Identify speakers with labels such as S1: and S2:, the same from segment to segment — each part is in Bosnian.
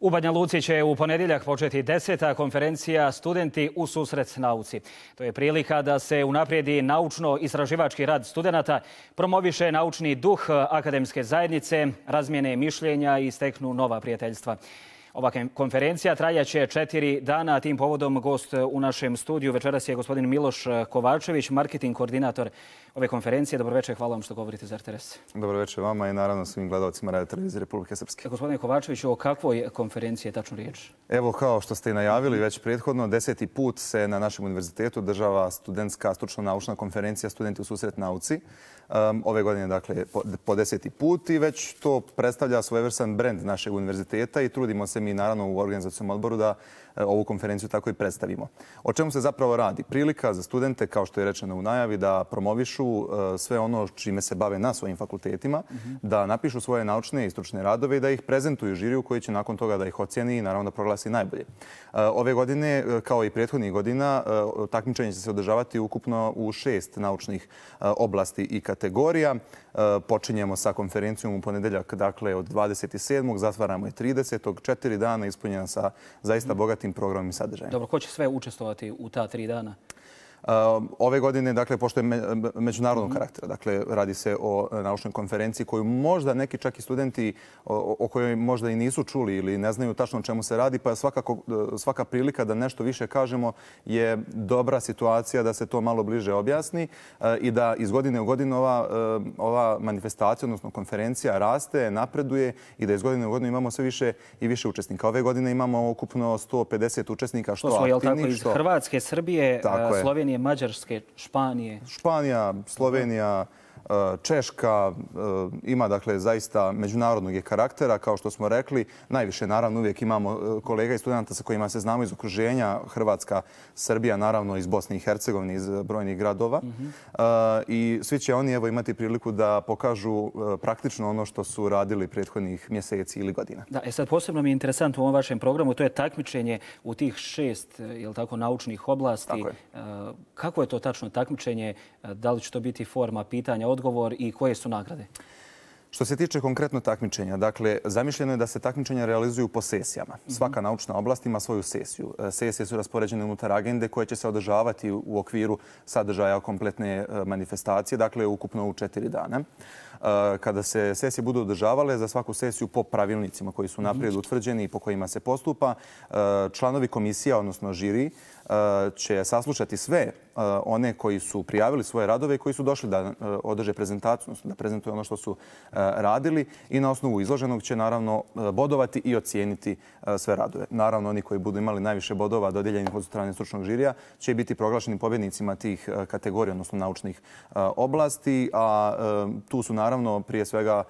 S1: U Banja Luci će u ponedjeljak početi deseta konferencija Studenti u susret nauci. To je prilika da se unaprijedi naučno-istraživački rad studenta, promoviše naučni duh akademske zajednice, razmijene mišljenja i steknu nova prijateljstva. Ova konferencija traja će četiri dana. Tim povodom gost u našem studiju večeras je gospodin Miloš eh, Kovačević, marketing koordinator ove konferencije. Dobroveče, hvala vam što govorite za RTS.
S2: Dobroveče vama i naravno svim gledalcima Radio Televizije Republike Srpske. Eh, gospodine Kovačević, o kakvoj
S1: konferenciji je tačno riječ?
S2: Evo, kao što ste i najavili već prethodno, deseti put se na našem univerzitetu država studentska stručno-naučna konferencija Studenti u susret nauci. Ove godine, dakle, po deseti put i već to predstavlja svojevrsan brend našeg univerziteta i trudimo se mi naravno u organizacijom odboru da e, ovu konferenciju tako i predstavimo. O čemu se zapravo radi? Prilika za studente, kao što je rečeno u najavi, da promovišu e, sve ono čime se bave na svojim fakultetima, da napišu svoje naučne i stručne radove i da ih prezentuju žiriju koji će nakon toga da ih ocjeni i naravno da proglasi najbolje. E, ove godine, kao i prethodnih godina, takmičenje će se održavati ukupno u šest naučnih oblasti i kategorija. Počinjemo sa konferencijom u ponedeljak, dakle od 27. zatvaramo je 30 četiri dana ispunjena sa zaista bogatim programom i sadržajem.
S1: Dobro, ko će sve učestovati u ta tri dana?
S2: Ehm, ove godine, dakle, pošto je međunarodnog mhm. karaktera, dakle, radi se o e, naučnoj konferenciji koju možda neki čak i studenti o kojoj možda i nisu čuli ili ne znaju tačno o čemu se radi, pa svakako, e, svaka prilika da nešto više kažemo je dobra situacija da se to malo bliže objasni e, i da iz godine u godinu ova, ova manifestacija, odnosno konferencija, raste, napreduje i da iz godine u godinu imamo sve više i više učesnika. Ove godine imamo ukupno 150 učesnika, što aktivni, To smo, jel tako, iz
S1: Hrvatske, Srbije,
S2: Slovenije, Mađarske, Španije? Španija, Slovenija, Eh, Češka eh, ima dakle zaista međunarodnog je karaktera, kao što smo rekli. Najviše, naravno, uvijek imamo eh, kolega i studenta sa kojima se znamo iz okruženja. Hrvatska, Srbija, naravno, iz Bosne i Hercegovine, iz brojnih gradova. Mhm. I svi će oni evo, imati priliku da pokažu praktično ono što su radili prethodnih mjeseci ili godina.
S1: Da, e sad posebno mi je interesant u ovom vašem programu, to je takmičenje u tih šest ili tako naučnih oblasti. Kako je to tačno takmičenje? Da li će to biti forma pitanja, odgovor i koje su nagrade?
S2: Što se tiče konkretno takmičenja, dakle, zamišljeno je da se takmičenja realizuju po sesijama. Mhm. Svaka naučna oblast ima svoju sesiju. E, sesije su raspoređene unutar agende koje će se održavati u okviru sadržaja kompletne e, manifestacije, dakle, ukupno u četiri dana. E, kada se sesije budu održavale, za svaku sesiju po pravilnicima koji su naprijed mhm. utvrđeni i po kojima se postupa, članovi komisija, odnosno žiri, će saslušati sve one koji su prijavili svoje radove i koji su došli da e, održe prezentaciju, da prezentuju ono što su e, radili i na osnovu izloženog će naravno e, bodovati i ocijeniti sve radove. Naravno, oni koji budu imali najviše bodova dodeljenih od strane stručnog žirija će biti proglašeni pobjednicima tih kategorija, odnosno naučnih oblasti, a tu su naravno prije svega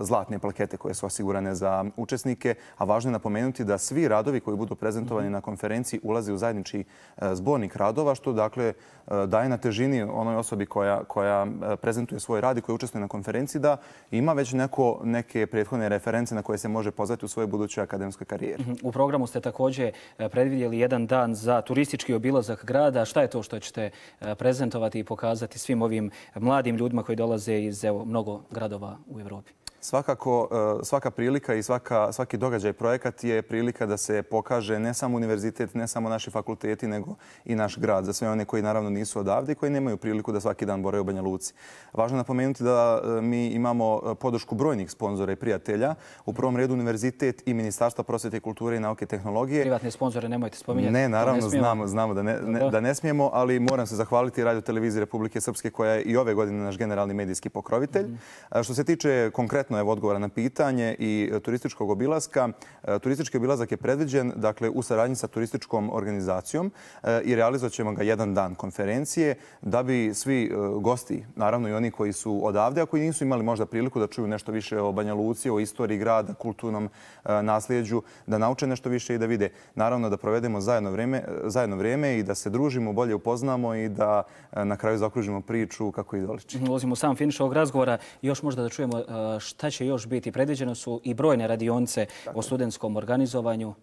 S2: zlatne plakete koje su osigurane za učesnike, a važno je napomenuti da svi radovi koji budu prezentovani mhm. na konferenciji ulazi u zajednički zbornik radova, što dakle Yeah. E, daje na težini onoj osobi koja, koja e, prezentuje svoj rad i koja učestvuje na konferenciji da ima već neko, neke prethodne reference na koje se može pozvati u svojoj budućoj akademskoj
S1: karijeri. Mhm. U programu ste također e, predvidjeli jedan dan za turistički obilazak grada. Šta je to što ćete prezentovati i pokazati svim ovim mladim ljudima koji dolaze iz evo, mnogo gradova u Evropi?
S2: Svakako, e, svaka prilika i svaka, svaki događaj projekat je prilika da se pokaže ne samo univerzitet, ne samo naši fakulteti, nego i naš grad. Za sve one koji naravno nisu odavde i koji nemaju priliku da svaki dan boraju u Banja Luci. Važno je napomenuti da e, mi imamo e, podršku brojnih sponzora i prijatelja. U prvom redu univerzitet i Ministarstvo prosvete, kulture i nauke i tehnologije. Privatne sponzore nemojte spominjati. Ne, naravno, znamo, znamo da, ne, da ne smijemo, ali moram se zahvaliti Radio Televiziji Republike Srpske koja je i ove godine naš generalni medijski pokrovitelj. Mhm. Što se tiče konkret konkretno evo odgovora na pitanje i e, turističkog obilaska. E, turistički obilazak je predviđen dakle, u saradnji sa turističkom organizacijom e, i realizat ćemo ga jedan dan konferencije da bi svi gosti, naravno i oni koji su odavde, a koji nisu imali možda priliku da čuju nešto više o Banja Luci, o istoriji grada, kulturnom nasljeđu, da nauče nešto više i da vide. Naravno da provedemo zajedno vrijeme, zajedno vrijeme i da se družimo, bolje
S1: upoznamo i da na kraju zakružimo priču kako i doliči. Ulazimo u sam finiš ovog razgovora. Još možda da čujemo šta šta će još biti. Predviđeno su i brojne radionce o studentskom organizovanju.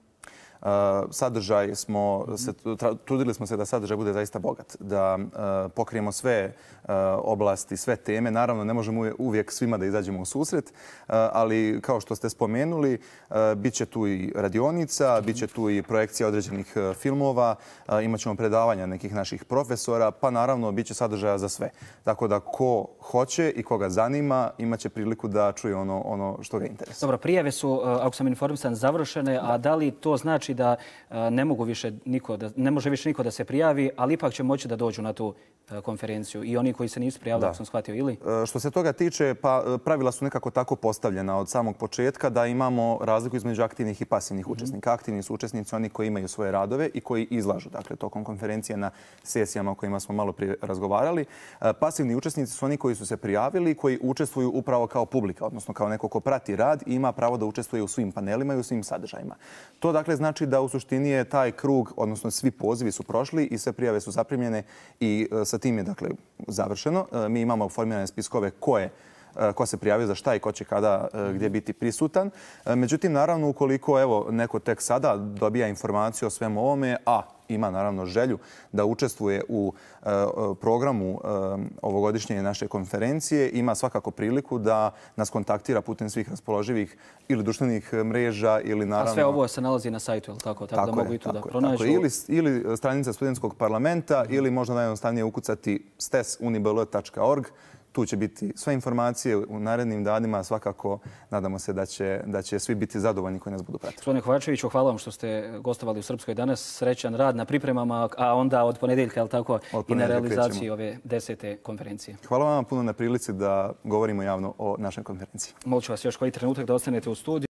S2: Eh, sadržaj smo se, trudili smo se da sadržaj bude zaista bogat, da eh, pokrijemo sve eh, oblasti, sve teme. Naravno, ne možemo uvijek svima da izađemo u susret, ali kao što ste spomenuli, biće tu i radionica, biće tu i projekcija određenih filmova, imaćemo predavanja nekih naših profesora, pa naravno, biće sadržaja za sve. Tako da, ko hoće i koga zanima, imaće priliku da čuje ono, ono što ga interesuje.
S1: Dobro, prijave su, ako sam informisan, završene, a da li to znači znači da e, ne mogu više niko da ne može više niko da se prijavi, ali ipak će moći da dođu na tu e, konferenciju i oni koji se nisu prijavili, sam shvatio ili?
S2: E, što se toga tiče, pa pravila su nekako tako postavljena od samog početka da imamo razliku između aktivnih i pasivnih mhm. učesnika. Aktivni su učesnici oni koji imaju svoje radove i koji izlažu, dakle tokom konferencije na sesijama o kojima smo malo prije razgovarali. Pasivni učesnici su oni koji su se prijavili, koji učestvuju upravo kao publika, odnosno kao neko ko prati rad i ima pravo da učestvuje u svim panelima i u svim sadržajima. To dakle znači znači da u suštini je taj krug, odnosno svi pozivi su prošli i sve prijave su zaprimljene i e, sa tim je dakle završeno. E, mi imamo formirane spiskove koje e, ko se prijavio za šta i ko će kada gdje biti prisutan. Međutim, naravno, ukoliko evo, neko tek sada dobija informaciju o svemu ovome, a ima naravno želju da učestvuje u e, e, programu e, ovogodišnje naše konferencije, ima svakako priliku da nas kontaktira putem svih raspoloživih ili društvenih mreža ili naravno... A sve ovo
S1: se nalazi na sajtu, je li tako? Tako, da mogu je, i tu da pronađu. Ili,
S2: ili stranica studijenskog parlamenta mhm. ili možda najjednostavnije ukucati stesunibl.org tu će biti sve informacije u narednim danima. Svakako, nadamo se da će, da će svi biti zadovoljni koji nas budu pratili.
S1: Svone Kovačeviću, hvala vam što ste gostovali u Srpskoj danas. Srećan rad na pripremama, a onda od ponedeljka, ali tako, i na realizaciji ove desete konferencije.
S2: Hvala vam puno na prilici da govorimo javno o našoj konferenciji. Moliću vas još koji trenutak da ostanete u studiju.